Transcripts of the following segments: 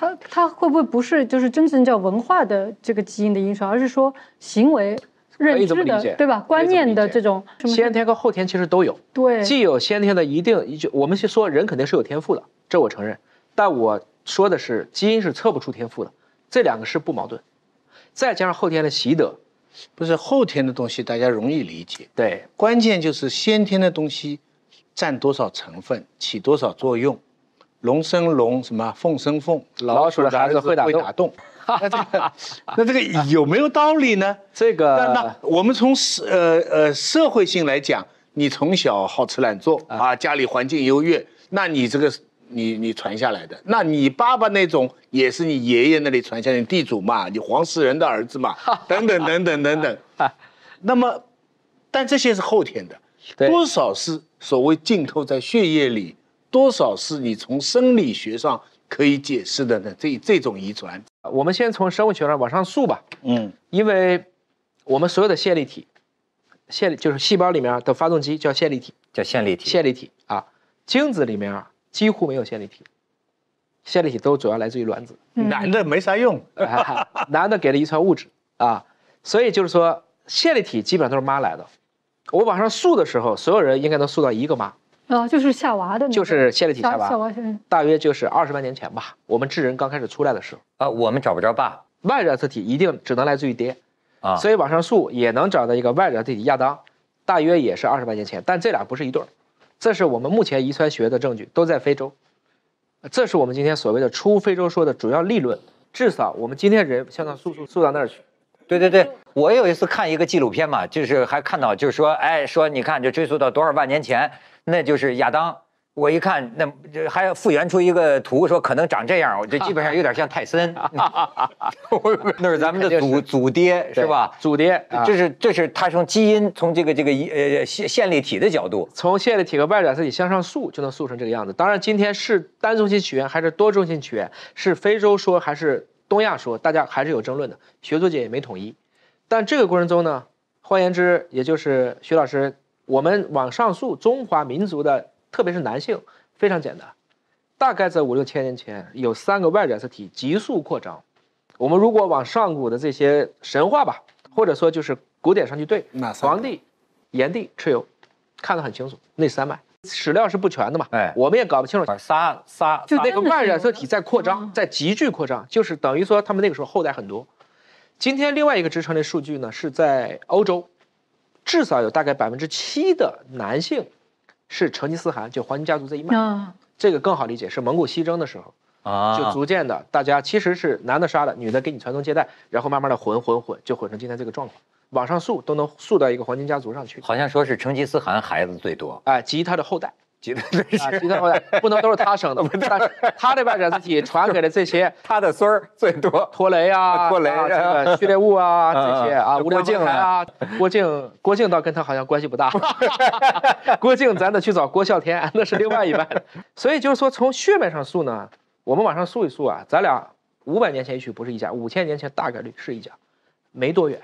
他他会不会不是就是真正叫文化的这个基因的因素，而是说行为、认知的，对吧？观念的这种什么？先天和后天其实都有，对，既有先天的，一定就我们是说人肯定是有天赋的，这我承认。但我说的是基因是测不出天赋的，这两个是不矛盾。再加上后天的习得，不是后天的东西大家容易理解。对，关键就是先天的东西占多少成分，起多少作用。龙生龙，什么凤生凤，老鼠的儿子会打洞。那这个，那这个有没有道理呢？这个，那那我们从社呃呃社会性来讲，你从小好吃懒做啊，家里环境优越，那你这个你你传下来的，那你爸爸那种也是你爷爷那里传下来的地主嘛，你黄世仁的儿子嘛，等等等等等等。那么，但这些是后天的，多少是所谓浸透在血液里。多少是你从生理学上可以解释的呢？这这种遗传，我们先从生物学上往上溯吧。嗯，因为我们所有的线粒体，线粒就是细胞里面的发动机叫线粒体，叫线粒体，线粒体啊，精子里面几乎没有线粒体，线粒体都主要来自于卵子。男的没啥用，男的给了遗传物质啊，所以就是说线粒体基本上都是妈来的。我往上溯的时候，所有人应该能溯到一个妈。啊，就是夏娃的，就是线粒体夏娃，大约就是二十万年前吧。我们智人刚开始出来的时候，啊，我们找不着爸，外染色体一定只能来自于爹，啊，所以往上溯也能找到一个外染色体亚当，大约也是二十万年前。但这俩不是一对儿，这是我们目前遗传学的证据，都在非洲。这是我们今天所谓的出非洲说的主要立论，至少我们今天人向上数数数到那儿去。对对对，我有一次看一个纪录片嘛，就是还看到就是说，哎，说你看就追溯到多少万年前，那就是亚当。我一看，那这还复原出一个图，说可能长这样，我这基本上有点像泰森。那是咱们的祖祖爹是吧？祖爹，这是这是他从基因从这个这个呃线线粒体的角度，从线粒体和外染色体向上溯就能溯成这个样子。当然，今天是单中心起源还是多中心起源，是非洲说还是？东亚说，大家还是有争论的，学术界也没统一。但这个过程中呢，换言之，也就是徐老师，我们往上溯中华民族的，特别是男性，非常简单，大概在五六千年前有三个外染色体急速扩张。我们如果往上古的这些神话吧，或者说就是古典上去对，皇帝、炎帝、蚩尤，看得很清楚，那三脉。史料是不全的嘛，哎，我们也搞不清楚。撒撒就那个 Y 染色体在扩张，在急剧扩张，就是等于说他们那个时候后代很多。今天另外一个支撑的数据呢，是在欧洲，至少有大概百分之七的男性是成吉思汗就黄金家族这一脉。这个更好理解，是蒙古西征的时候啊，就逐渐的大家其实是男的杀了，女的给你传宗接代，然后慢慢的混混混，就混成今天这个状况。往上溯都能溯到一个黄金家族上去，好像说是成吉思汗孩子最多，哎，及他的后代，吉他的后代，不能都是他生的，他他的外卷子体传给了这些，他的孙儿最多，托雷啊，托雷啊，这个物 啊，这些啊，郭靖啊，郭靖，郭靖倒跟他好像关系不大，郭靖咱得去找郭啸天，那是另外一半。所以就是说从血脉上溯呢，我们往上溯一溯啊，咱俩五百年前也许不是一家，五千年前大概率是一家，没多远。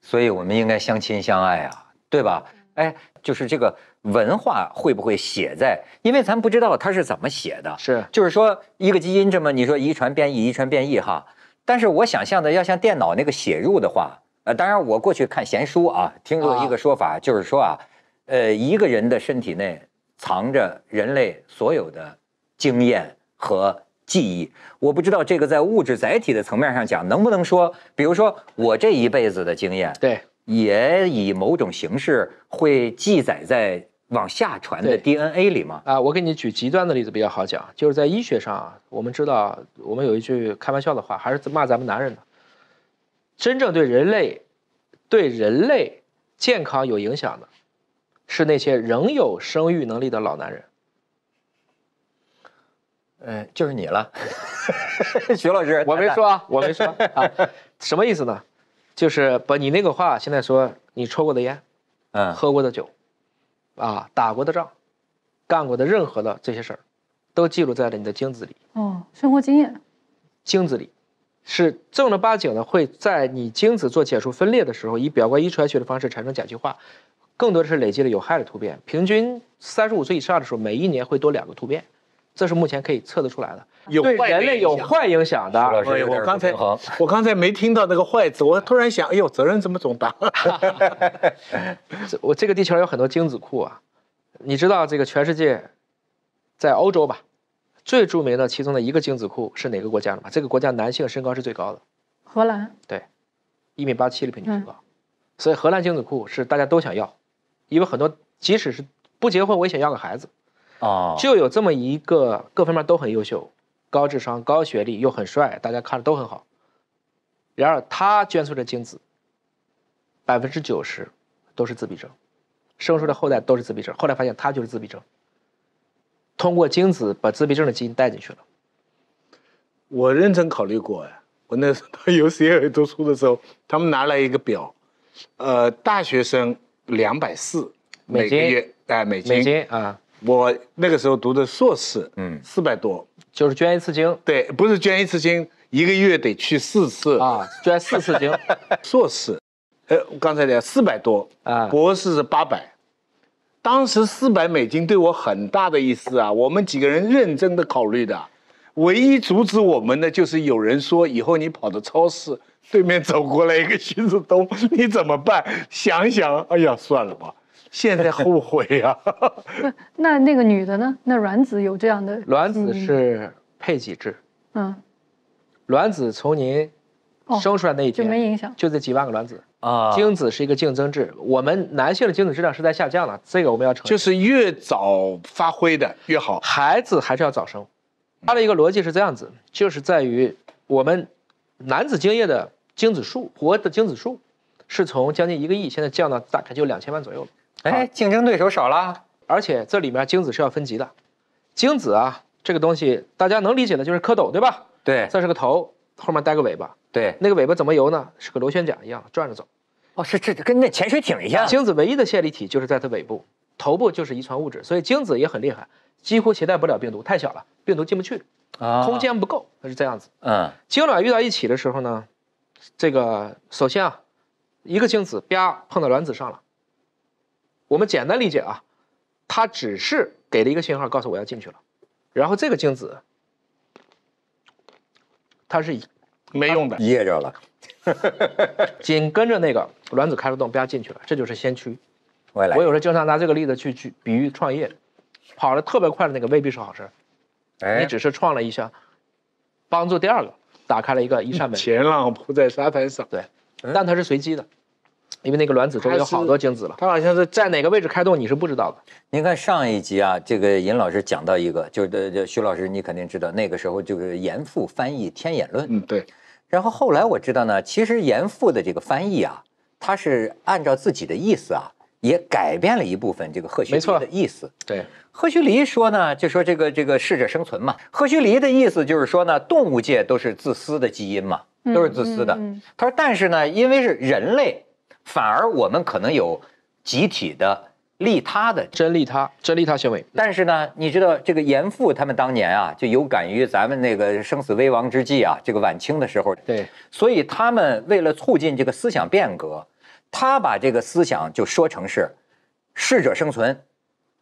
所以，我们应该相亲相爱啊，对吧？哎，就是这个文化会不会写在？因为咱不知道它是怎么写的，是就是说一个基因这么你说遗传变异，遗传变异哈。但是我想象的要像电脑那个写入的话，呃，当然我过去看闲书啊，听过一个说法，就是说啊，呃，一个人的身体内藏着人类所有的经验和。记忆，我不知道这个在物质载体的层面上讲能不能说，比如说我这一辈子的经验，对，也以某种形式会记载在往下传的 DNA 里吗？啊，我给你举极端的例子比较好讲，就是在医学上，啊，我们知道我们有一句开玩笑的话，还是骂咱们男人的，真正对人类对人类健康有影响的，是那些仍有生育能力的老男人。嗯，就是你了，徐老师，我没说啊，我没说啊，什么意思呢？就是把你那个话，现在说你抽过的烟，嗯，喝过的酒，啊，打过的仗，干过的任何的这些事儿，都记录在了你的精子里。哦，生活经验，精子里是正儿八经的，会在你精子做解除分裂的时候，以表观遗传学的方式产生甲基化，更多的是累积了有害的突变。平均三十五岁以上的时，候每一年会多两个突变。这是目前可以测得出来的，有对人类有坏影响的。我刚才我刚才没听到那个坏字，我突然想，哎呦，责任怎么总大？我这个地球有很多精子库啊，你知道这个全世界，在欧洲吧，最著名的其中的一个精子库是哪个国家的吗？这个国家男性身高是最高的，荷兰。对，一米八七的平均身高，所以荷兰精子库是大家都想要，因为很多即使是不结婚，我也想要个孩子。啊，就有这么一个各方面都很优秀，高智商、高学历又很帅，大家看着都很好。然而他捐出的精子，百分之九十都是自闭症，生出的后代都是自闭症。后来发现他就是自闭症，通过精子把自闭症的基因带进去了。我认真考虑过呀，我那时候他由 C.E.A. 读书的时候，他们拿来一个表，呃，大学生两百四每个月，哎，美金啊。我那个时候读的硕士，嗯，四百多，就是捐一次精，对，不是捐一次精，一个月得去四次啊，捐四次精，硕士，呃，刚才讲四百多啊，博士是八百。当时四百美金对我很大的意思啊，我们几个人认真的考虑的，唯一阻止我们的就是有人说以后你跑到超市对面走过来一个徐子东，你怎么办？想想，哎呀，算了吧。现在后悔呀！那那个女的呢？那卵子有这样的卵子是配给制？嗯，卵子从您生出来那一天就没影响，就这几万个卵子啊。精子是一个竞争制，我们男性的精子质量是在下降的，这个我们要承认。就是越早发挥的越好，孩子还是要早生。他的一个逻辑是这样子，就是在于我们男子精液的精子数，活的精子数是从将近一个亿，现在降到大概就两千万左右了。哎，竞争对手少了，而且这里面精子是要分级的。精子啊，这个东西大家能理解的，就是蝌蚪，对吧？对，这是个头，后面带个尾巴。对，那个尾巴怎么游呢？是个螺旋桨一样转着走。哦，是这跟那潜水艇一样。精子唯一的线粒体就是在它尾部，头部就是遗传物质，所以精子也很厉害，几乎携带不了病毒，太小了，病毒进不去啊，空间不够，它是这样子。嗯，精卵遇到一起的时候呢，这个首先啊，一个精子啪碰到卵子上了。我们简单理解啊，它只是给了一个信号，告诉我要进去了。然后这个精子，它是没用的，噎着了。紧跟着那个卵子开了洞，不要进去了。这就是先驱。我有时候经常拿这个例子去去比喻创业，跑得特别快的那个未必是好事，你只是创了一下，帮助第二个打开了一个一扇门。前浪铺在沙滩上。对，但它是随机的。因为那个卵子周围有好多精子了，它好像是在哪个位置开洞，你是不知道的。您看上一集啊，这个尹老师讲到一个，就是这这徐老师，你肯定知道，那个时候就是严复翻译《天演论》。嗯，对。然后后来我知道呢，其实严复的这个翻译啊，他是按照自己的意思啊，也改变了一部分这个赫胥黎的意思。对。赫胥黎说呢，就说这个这个适者生存嘛。赫胥黎的意思就是说呢，动物界都是自私的基因嘛，都是自私的。他说，但是呢，因为是人类。反而我们可能有集体的利他的真利他真利他行为，但是呢，你知道这个严复他们当年啊，就有感于咱们那个生死危亡之际啊，这个晚清的时候，对，所以他们为了促进这个思想变革，他把这个思想就说成是适者生存，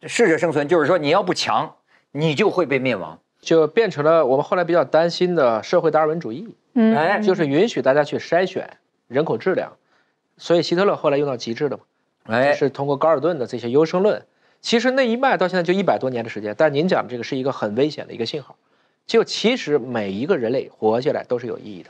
适者生存就是说你要不强，你就会被灭亡，就变成了我们后来比较担心的社会达尔文主义，哎，就是允许大家去筛选人口质量。所以希特勒后来用到极致了嘛？哎，是通过高尔顿的这些优生论。其实那一脉到现在就一百多年的时间。但您讲的这个是一个很危险的一个信号。就其实每一个人类活下来都是有意义的。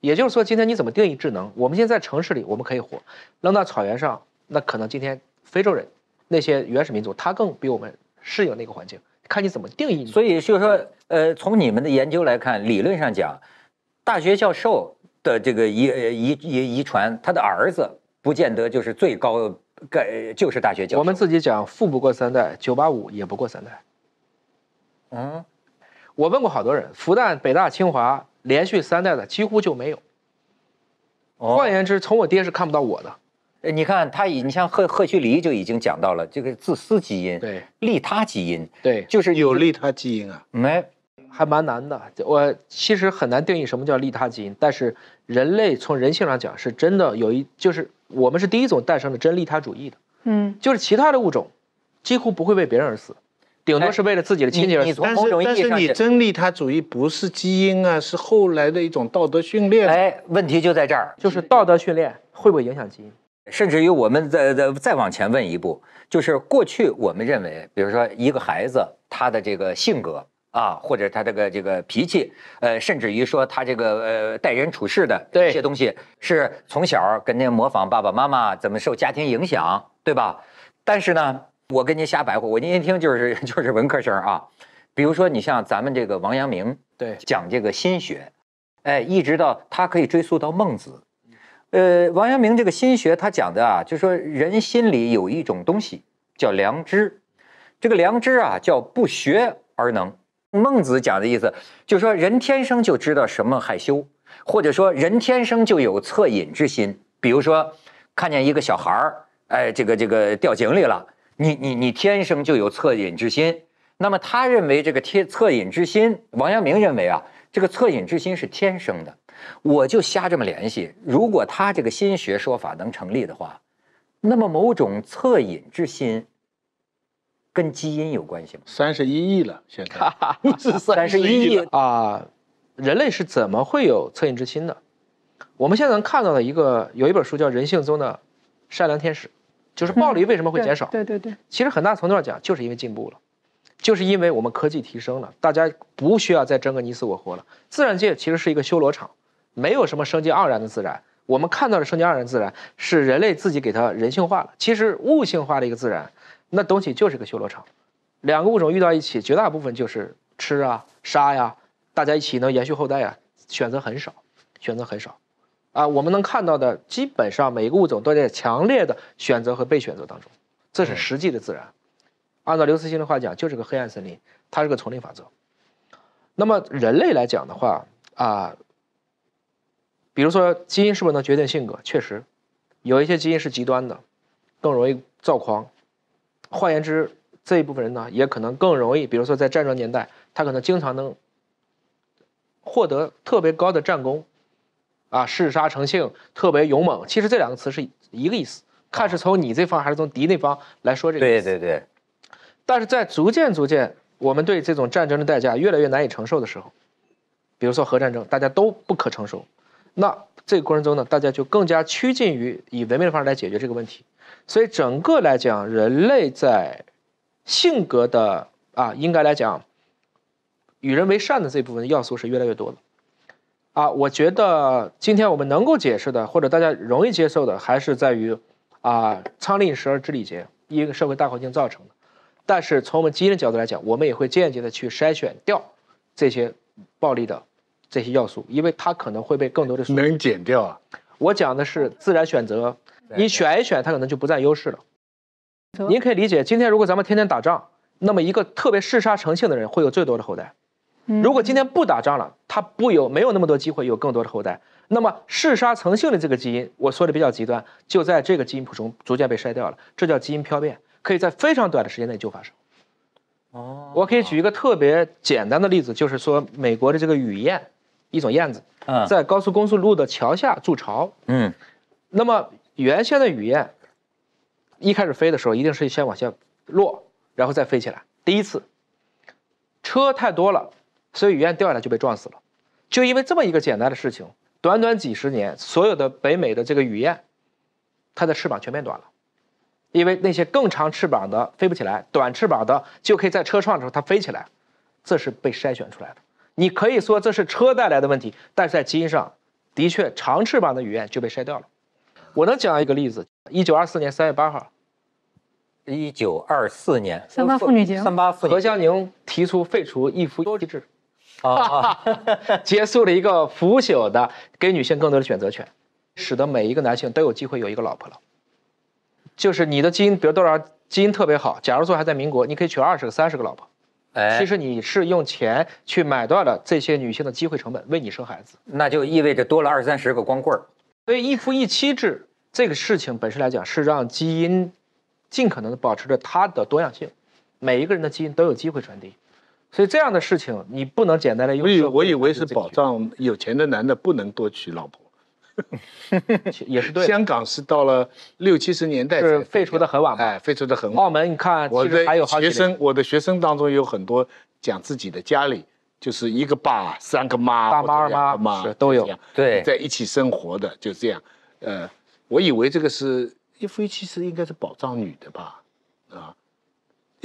也就是说，今天你怎么定义智能？我们现在城市里我们可以活，扔到草原上，那可能今天非洲人那些原始民族他更比我们适应那个环境。看你怎么定义。所以就是说，呃，从你们的研究来看，理论上讲，大学教授。的这个遗遗遗遗传，他的儿子不见得就是最高，概就是大学教授。我们自己讲，富不过三代，九八五也不过三代。嗯，我问过好多人，复旦、北大、清华，连续三代的几乎就没有。换言之，从我爹是看不到我的。你看，他已，你像贺贺胥黎就已经讲到了这个自私基因，对，利他基因，对，就是有利他基因啊，没。还蛮难的，我其实很难定义什么叫利他基因。但是人类从人性上讲，是真的有一，就是我们是第一种诞生的真利他主义的。嗯，就是其他的物种几乎不会为别人而死，顶多是为了自己的亲戚而死。但是你真利他主义不是基因啊，是后来的一种道德训练。哎，问题就在这儿，就是道德训练会不会影响基因？甚至于我们再再再往前问一步，就是过去我们认为，比如说一个孩子他的这个性格。啊，或者他这个这个脾气，呃，甚至于说他这个呃待人处事的一些东西，是从小跟您模仿爸爸妈妈怎么受家庭影响，对吧？但是呢，我跟您瞎白话，我您一听就是 就是文科生啊。比如说你像咱们这个王阳明，对，讲这个心学，哎，一直到他可以追溯到孟子，呃，王阳明这个心学他讲的啊，就说人心里有一种东西叫良知，这个良知啊叫不学而能。孟子讲的意思，就说人天生就知道什么害羞，或者说人天生就有恻隐之心。比如说，看见一个小孩儿，哎，这个这个掉井里了，你你你天生就有恻隐之心。那么他认为这个天恻隐之心，王阳明认为啊，这个恻隐之心是天生的。我就瞎这么联系，如果他这个心学说法能成立的话，那么某种恻隐之心。跟基因有关系吗？三十一亿了，现在 三十一亿啊！人类是怎么会有恻隐之心的？我们现在能看到的一个有一本书叫《人性中的善良天使》，就是暴力为什么会减少？对对对，其实很大程度上讲，就是因为进步了，就是因为我们科技提升了，大家不需要再争个你死我活了。自然界其实是一个修罗场，没有什么生机盎然的自然。我们看到的生机盎然自然是人类自己给它人性化了，其实物性化的一个自然。那东西就是个修罗场，两个物种遇到一起，绝大部分就是吃啊、杀呀，大家一起能延续后代啊，选择很少，选择很少，啊，我们能看到的基本上每个物种都在强烈的选择和被选择当中，这是实际的自然。按照刘慈欣的话讲，就是个黑暗森林，它是个丛林法则。那么人类来讲的话啊，比如说基因是不是能决定性格？确实，有一些基因是极端的，更容易躁狂。换言之，这一部分人呢，也可能更容易，比如说在战争年代，他可能经常能获得特别高的战功，啊，嗜杀成性，特别勇猛。其实这两个词是一个意思，看是从你这方还是从敌那方来说这个。对对对。但是在逐渐逐渐，我们对这种战争的代价越来越难以承受的时候，比如说核战争，大家都不可承受。那这个过程中呢，大家就更加趋近于以文明的方式来解决这个问题。所以整个来讲，人类在性格的啊，应该来讲，与人为善的这部分要素是越来越多了。啊，我觉得今天我们能够解释的，或者大家容易接受的，还是在于啊，仓廪实而知礼节，一个社会大环境造成的。但是从我们基因的角度来讲，我们也会间接的去筛选掉这些暴力的这些要素，因为它可能会被更多的能减掉啊。我讲的是自然选择。你选一选，他可能就不占优势了。您可以理解，今天如果咱们天天打仗，那么一个特别嗜杀成性的人会有最多的后代。如果今天不打仗了，他不有没有那么多机会，有更多的后代。那么嗜杀成性的这个基因，我说的比较极端，就在这个基因谱中逐渐被筛掉了，这叫基因漂变，可以在非常短的时间内就发生。哦，我可以举一个特别简单的例子，就是说美国的这个雨燕，一种燕子，在高速公路路的桥下筑巢。嗯，那么。原先的雨燕，一开始飞的时候，一定是先往下落，然后再飞起来。第一次，车太多了，所以雨燕掉下来就被撞死了。就因为这么一个简单的事情，短短几十年，所有的北美的这个雨燕，它的翅膀全变短了。因为那些更长翅膀的飞不起来，短翅膀的就可以在车撞的时候它飞起来，这是被筛选出来的。你可以说这是车带来的问题，但是在基因上，的确长翅膀的雨燕就被筛掉了。我能讲一个例子：一九二四年三月八号，一九二四年三八妇女节，三八妇女节，何香凝提出废除一夫多妻制，啊啊，结束了一个腐朽的，给女性更多的选择权，使得每一个男性都有机会有一个老婆了。就是你的基因，比如多少基因特别好，假如说还在民国，你可以娶二十个、三十个老婆。哎，其实你是用钱去买断了这些女性的机会成本，为你生孩子，那就意味着多了二三十个光棍儿。所以一夫一妻制这个事情本身来讲，是让基因尽可能的保持着它的多样性，每一个人的基因都有机会传递。所以这样的事情你不能简单的用。我我以为是保障有钱的男的不能多娶老婆，也是对。香港是到了六七十年代是废除的很晚，哎，废除的很晚。澳门你看，其实还有好学生，我的学生当中有很多讲自己的家里。就是一个爸三个妈，爸妈二妈，是都有，对，在一起生活的就这样。呃，我以为这个是一夫一妻制，应该是保障女的吧？啊，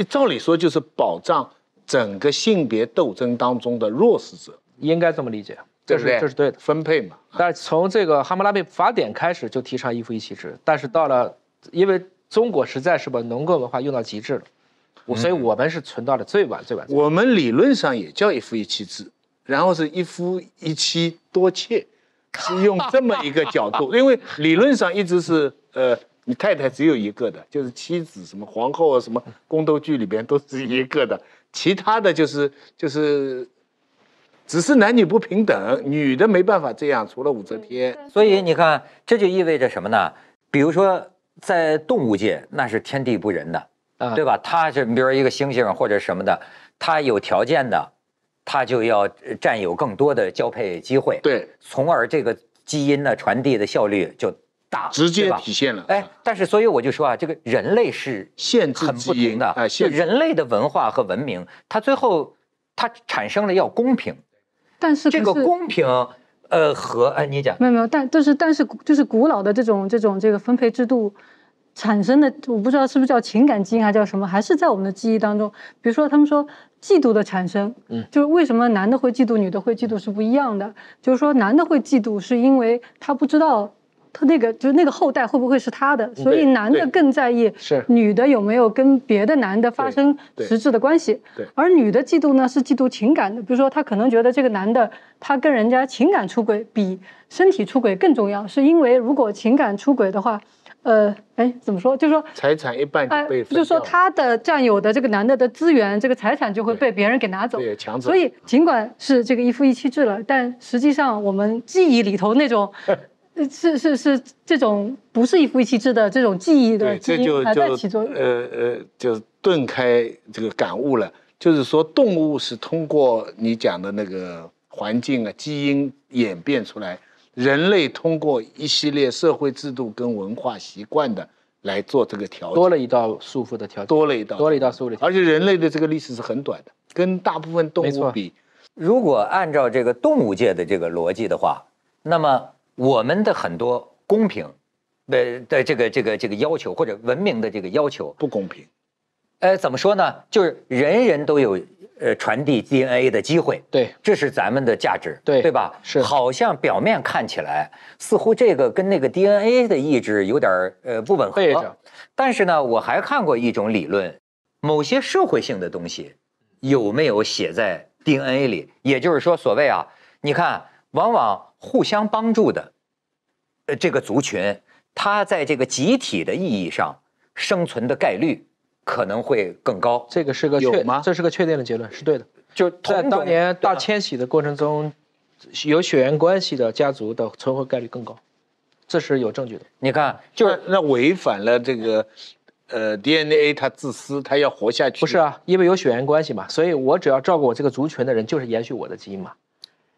照理说就是保障整个性别斗争当中的弱势者，应该这么理解，这是这是对的分配嘛。但是从这个《哈姆拉贝法典》开始就提倡一夫一妻制，但是到了，因为中国实在是把农耕文化用到极致了。所以我们是存到了最晚最晚。我们理论上也叫一夫一妻制，然后是一夫一妻多妾，是用这么一个角度。因为理论上一直是，呃，你太太只有一个的，就是妻子，什么皇后啊，什么宫斗剧里边都是一个的，其他的就是就是，只是男女不平等，女的没办法这样，除了武则天。所以你看，这就意味着什么呢？比如说在动物界，那是天地不仁的。啊，对吧？他是，比如一个猩猩或者什么的，他有条件的，他就要占有更多的交配机会，对，从而这个基因呢传递的效率就大，直接体现了。哎，但是所以我就说啊，这个人类是限制不同的，人类的文化和文明，它最后它产生了要公平，但是这个公平，呃，和哎，你讲没有没有，但就是但是就是古老的这种这种这个分配制度。产生的我不知道是不是叫情感基因还是叫什么，还是在我们的记忆当中。比如说，他们说嫉妒的产生，嗯，就是为什么男的会嫉妒，女的会嫉妒是不一样的。就是说，男的会嫉妒是因为他不知道他那个就是那个后代会不会是他的，所以男的更在意女的有没有跟别的男的发生实质的关系。对，而女的嫉妒呢是嫉妒情感的，比如说她可能觉得这个男的他跟人家情感出轨比身体出轨更重要，是因为如果情感出轨的话。呃，哎，怎么说？就是说，财产一半被，就是说，他的占有的这个男的的资源，这个财产就会被别人给拿走，对，抢走。所以，尽管是这个一夫一妻制了，但实际上我们记忆里头那种，是是是这种不是一夫一妻制的这种记忆的基因还在其中。呃呃，就是顿开这个感悟了，就是说，动物是通过你讲的那个环境啊，基因演变出来。人类通过一系列社会制度跟文化习惯的来做这个调节，多了一道束缚的调节，多了一道，多了一道束缚。而且人类的这个历史是很短的，跟大部分动物比。如果按照这个动物界的这个逻辑的话，那么我们的很多公平，的的这个这个这个要求或者文明的这个要求不公平。呃，怎么说呢？就是人人都有。呃，传递 DNA 的机会，对，这是咱们的价值，对，对吧？是，好像表面看起来，似乎这个跟那个 DNA 的意志有点呃不吻合，但是呢，我还看过一种理论，某些社会性的东西有没有写在 DNA 里？也就是说，所谓啊，你看，往往互相帮助的呃这个族群，它在这个集体的意义上生存的概率。可能会更高，这个是个确吗？这是个确定的结论，是对的。就在当年大迁徙的过程中，有血缘关系的家族的存活概率更高，这是有证据的。你看，就是那违反了这个，呃，DNA 它自私，它要活下去。不是啊，因为有血缘关系嘛，所以我只要照顾我这个族群的人，就是延续我的基因嘛。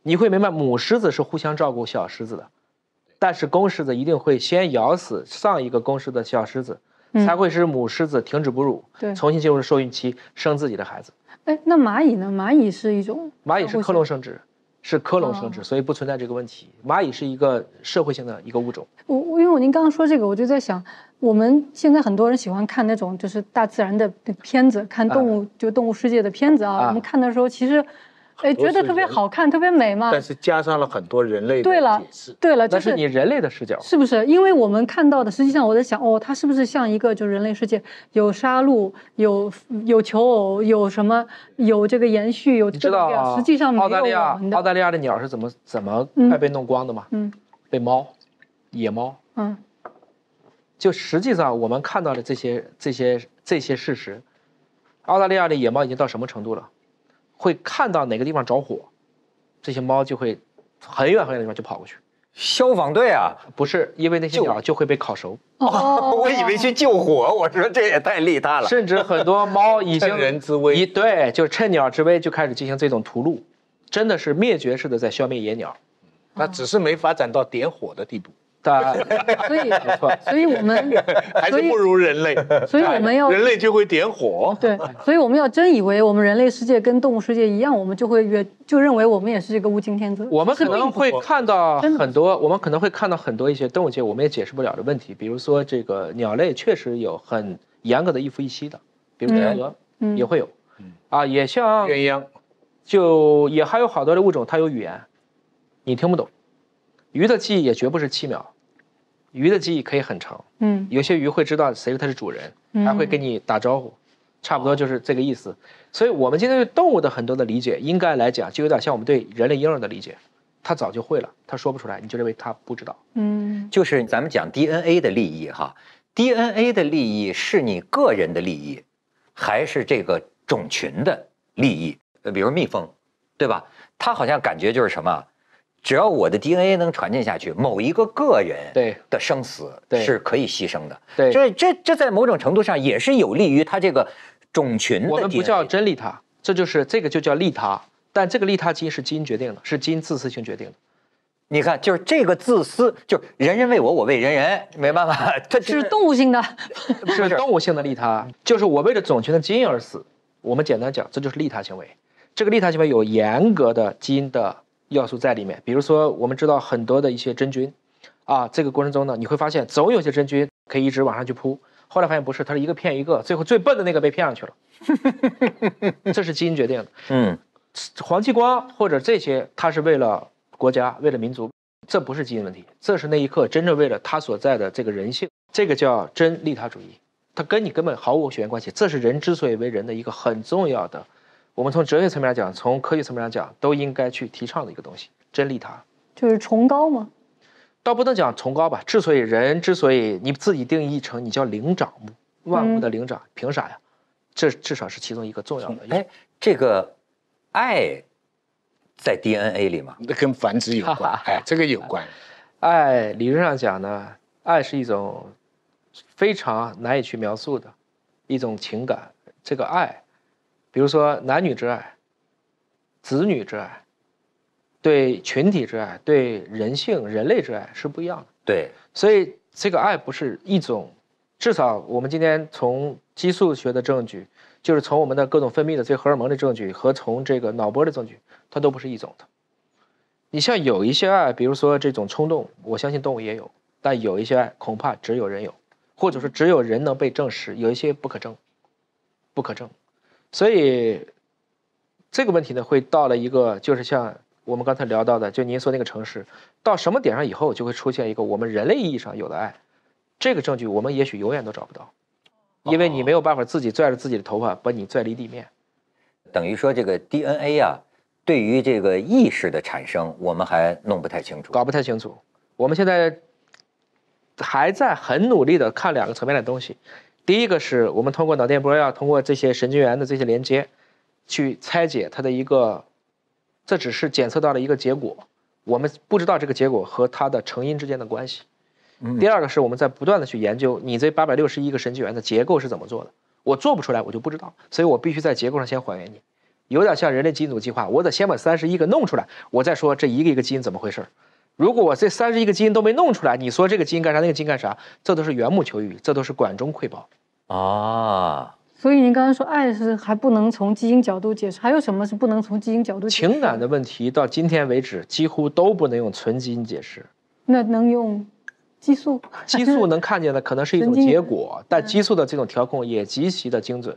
你会明白，母狮子是互相照顾小狮子的，但是公狮子一定会先咬死上一个公狮的小狮子。才会使母狮子停止哺乳，对，重新进入受孕期生自己的孩子。哎，那蚂蚁呢？蚂蚁是一种蚂蚁是克隆生殖，是克隆生殖，所以不存在这个问题。蚂蚁是一个社会性的一个物种。我我因为我您刚刚说这个，我就在想，我们现在很多人喜欢看那种就是大自然的片子，看动物就动物世界的片子啊。我们看的时候，其实。哎，觉得特别好看，特别美嘛？但是加上了很多人类的解释。对了，就是你人类的视角。是不是？因为我们看到的，实际上我在想，哦，它是不是像一个就是人类世界，有杀戮，有有求偶，有什么，有这个延续，有这个。实际上澳大利亚，澳大利亚的鸟是怎么怎么快被弄光的嘛？嗯。被猫，野猫。嗯。就实际上我们看到的这些这些这些事实，澳大利亚的野猫已经到什么程度了？会看到哪个地方着火，这些猫就会很远很远的地方就跑过去。消防队啊，不是，因为那些鸟就会被烤熟。哦，我以为去救火，我说这也太利他了。甚至很多猫 已经趁人之危，一对就趁鸟之危就开始进行这种屠戮，真的是灭绝式的在消灭野鸟，那只是没发展到点火的地步。对 所以，没错，所以我们还是不如人类。所以我们要人类就会点火。对，所以我们要真以为我们人类世界跟动物世界一样，我们就会越就认为我们也是这个物竞天择。我们可能会看到很多，我们可能会看到很多一些动物界我们也解释不了的问题，比如说这个鸟类确实有很严格的一夫一妻的，比如天鹅也会有，啊，也像鸳鸯，就也还有好多的物种它有语言，你听不懂。鱼的记忆也绝不是七秒，鱼的记忆可以很长。嗯，有些鱼会知道谁是它的主人，还会跟你打招呼，差不多就是这个意思。所以，我们今天对动物的很多的理解，应该来讲就有点像我们对人类婴儿的理解，他早就会了，他说不出来，你就认为他不知道。嗯，就是咱们讲 DNA 的利益哈，DNA 的利益是你个人的利益，还是这个种群的利益？呃，比如蜜蜂，对吧？它好像感觉就是什么。只要我的 DNA 能传进下去，某一个个人的生死是可以牺牲的。对，所以这这在某种程度上也是有利于他这个种群的。我们不叫真利他，这就是这个就叫利他。但这个利他基因是基因决定的，是基因自私性决定的。你看，就是这个自私，就是人人为我，我为人人，没办法，这是动物性的，是动物性的利他，就是我为了种群的基因而死。我们简单讲，这就是利他行为。这个利他行为有严格的基因的。要素在里面，比如说我们知道很多的一些真菌，啊，这个过程中呢，你会发现总有些真菌可以一直往上去扑，后来发现不是，它是一个骗一个，最后最笨的那个被骗上去了，这是基因决定的。嗯，黄继光或者这些，他是为了国家，为了民族，这不是基因问题，这是那一刻真正为了他所在的这个人性，这个叫真利他主义，他跟你根本毫无血缘关系，这是人之所以为人的一个很重要的。我们从哲学层面来讲，从科学层面来讲，都应该去提倡的一个东西，真利他，就是崇高吗？倒不能讲崇高吧。之所以人之所以你自己定义成你叫灵长目万物的灵长，凭啥呀？这至少是其中一个重要的。哎，这个爱在 DNA 里吗？那跟繁殖有关。哎，这个有关。爱理论上讲呢，爱是一种非常难以去描述的一种情感。这个爱。比如说，男女之爱、子女之爱、对群体之爱、对人性、人类之爱是不一样的。对，所以这个爱不是一种，至少我们今天从激素学的证据，就是从我们的各种分泌的这荷尔蒙的证据和从这个脑波的证据，它都不是一种的。你像有一些爱，比如说这种冲动，我相信动物也有，但有一些爱恐怕只有人有，或者说只有人能被证实，有一些不可证，不可证。所以，这个问题呢，会到了一个，就是像我们刚才聊到的，就您说那个城市，到什么点上以后，就会出现一个我们人类意义上有的爱，这个证据我们也许永远都找不到，因为你没有办法自己拽着自己的头发把你拽离地面，等于说这个 DNA 啊，对于这个意识的产生，我们还弄不太清楚，搞不太清楚。我们现在还在很努力的看两个层面的东西。第一个是我们通过脑电波要通过这些神经元的这些连接，去拆解它的一个，这只是检测到了一个结果，我们不知道这个结果和它的成因之间的关系。第二个是我们在不断的去研究你这八百六十一个神经元的结构是怎么做的，我做不出来，我就不知道，所以我必须在结构上先还原你，有点像人类基因组计划，我得先把三十一个弄出来，我再说这一个一个基因怎么回事。如果我这三十一个基因都没弄出来，你说这个基因干啥？那个基因干啥？这都是缘木求鱼，这都是管中窥豹，啊！所以您刚才说爱是还不能从基因角度解释，还有什么是不能从基因角度？情感的问题到今天为止几乎都不能用纯基因解释。那能用激素？激素能看见的可能是一种结果，但激素的这种调控也极其的精准。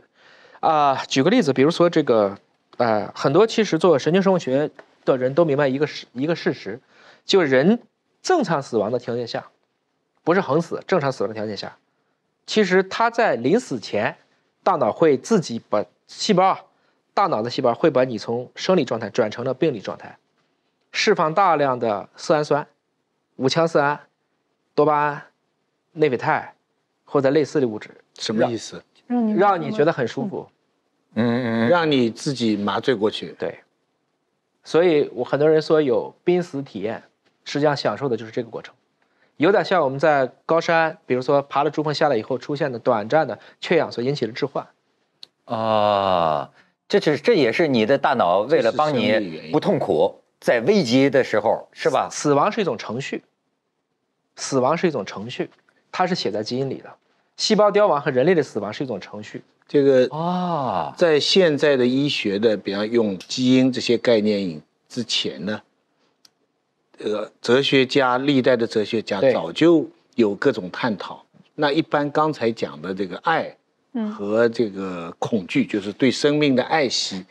啊，举个例子，比如说这个，呃，很多其实做神经生物学的人都明白一个事一个事实。就人正常死亡的条件下，不是横死，正常死亡的条件下，其实他在临死前，大脑会自己把细胞，大脑的细胞会把你从生理状态转成了病理状态，释放大量的色氨酸、五羟色胺、多巴胺、内啡肽或者类似的物质。什么意思？让你让你觉得很舒服，嗯，让你自己麻醉过去。对，所以我很多人说有濒死体验。实际上享受的就是这个过程，有点像我们在高山，比如说爬了珠峰下来以后出现的短暂的缺氧所引起的置换，啊，这是这也是你的大脑为了帮你不痛苦，在危急的时候是吧？死亡是一种程序，死亡是一种程序，它是写在基因里的，细胞凋亡和人类的死亡是一种程序，这个啊，在现在的医学的，比方用基因这些概念之前呢。呃，哲学家历代的哲学家早就有各种探讨。那一般刚才讲的这个爱和这个恐惧，就是对生命的爱惜，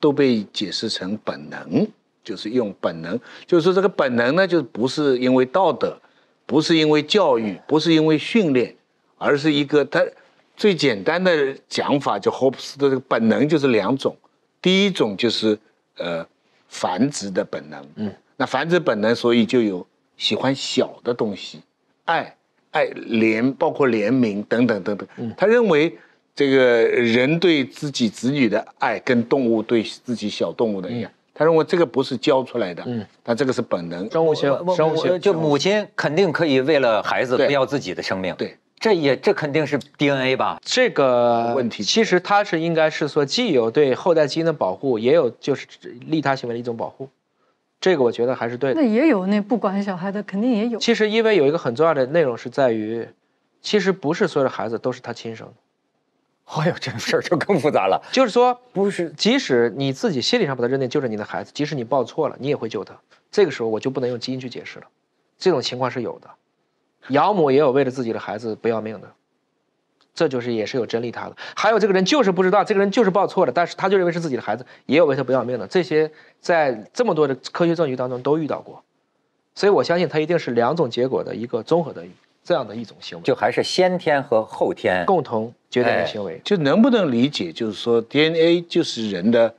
都被解释成本能，就是用本能。就是这个本能呢，就不是因为道德，不是因为教育，不是因为训练，而是一个他最简单的讲法，就霍布斯的这个本能就是两种，第一种就是呃繁殖的本能。嗯。那繁殖本能，所以就有喜欢小的东西，爱、爱、怜，包括怜悯等等等等。他认为这个人对自己子女的爱，跟动物对自己小动物的爱，他认为这个不是教出来的，嗯，但这个是本能。生物学，生物学，就母亲肯定可以为了孩子不要自己的生命。对，这也这肯定是 DNA 吧？这个问题其实它是应该是说，既有对后代基因的保护，也有就是利他行为的一种保护。这个我觉得还是对的。那也有那不管小孩的，肯定也有。其实因为有一个很重要的内容是在于，其实不是所有的孩子都是他亲生的。哎呦，这个事儿就更复杂了。就是说，不是，即使你自己心理上把他认定就是你的孩子，即使你抱错了，你也会救他。这个时候我就不能用基因去解释了。这种情况是有的，养母也有为了自己的孩子不要命的。这就是也是有真理他的，还有这个人就是不知道，这个人就是报错了，但是他就认为是自己的孩子，也有为他不要命的，这些在这么多的科学证据当中都遇到过，所以我相信他一定是两种结果的一个综合的这样的一种行为，就还是先天和后天共同决定的行为，就能不能理解就是说 DNA 就是人的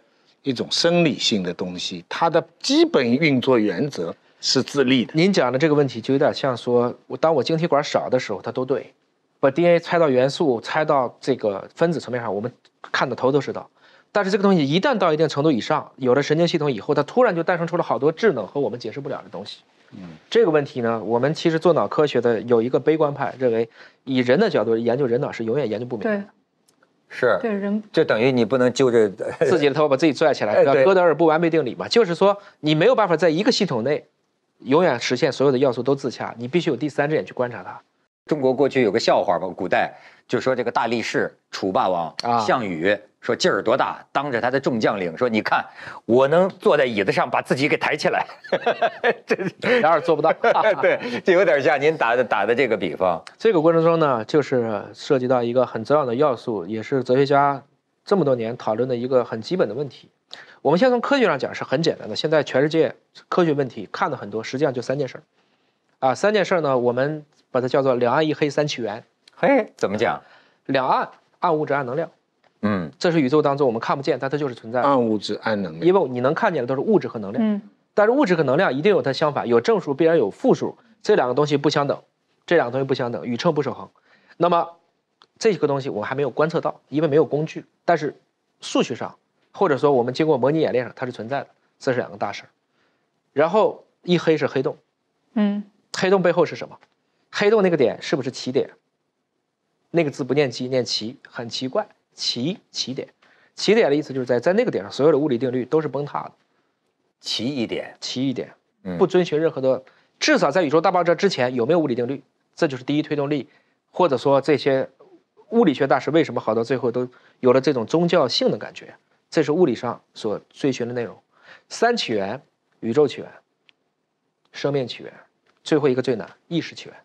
一种生理性的东西，它的基本运作原则是自立的。您讲的这个问题就有点像说，我当我晶体管少的时候，它都对。把 DNA 拆到元素，拆到这个分子层面上，我们看的头头是道。但是这个东西一旦到一定程度以上，有了神经系统以后，它突然就诞生出了好多智能和我们解释不了的东西。嗯，这个问题呢，我们其实做脑科学的有一个悲观派认为，以人的角度研究人脑是永远研究不明。白的。是。对人，就等于你不能揪着 自己的头把自己拽起来。哥德尔不完备定理嘛，就是说你没有办法在一个系统内永远实现所有的要素都自洽，你必须有第三只眼去观察它。中国过去有个笑话吧？古代就说这个大力士楚霸王项羽说劲儿多大？当着他的众将领说：“你看，我能坐在椅子上把自己给抬起来。”这哪儿做不到？对，这有点像您打的打的这个比方。这个过程中呢，就是涉及到一个很重要的要素，也是哲学家这么多年讨论的一个很基本的问题。我们先从科学上讲是很简单的。现在全世界科学问题看的很多，实际上就三件事儿啊，三件事儿呢，我们。把它叫做“两岸一黑三起源”，嘿，怎么讲？两岸暗物质、暗能量，嗯，这是宇宙当中我们看不见，但它就是存在暗物质、暗能量。因为你能看见的都是物质和能量，嗯，但是物质和能量一定有它相反，有正数必然有负数，这两个东西不相等，这两个东西不相等，宇称不守恒。那么这个东西我们还没有观测到，因为没有工具，但是数学上，或者说我们经过模拟演练上，它是存在的，这是两个大事。然后一黑是黑洞，嗯，黑洞背后是什么？黑洞那个点是不是奇点？那个字不念奇，念奇，很奇怪，奇起点，起点的意思就是在在那个点上，所有的物理定律都是崩塌的，奇一点，奇一点，不遵循任何的，至少在宇宙大爆炸之前有没有物理定律？这就是第一推动力，或者说这些物理学大师为什么好到最后都有了这种宗教性的感觉？这是物理上所追寻的内容：三起源，宇宙起源，生命起源，最后一个最难，意识起源。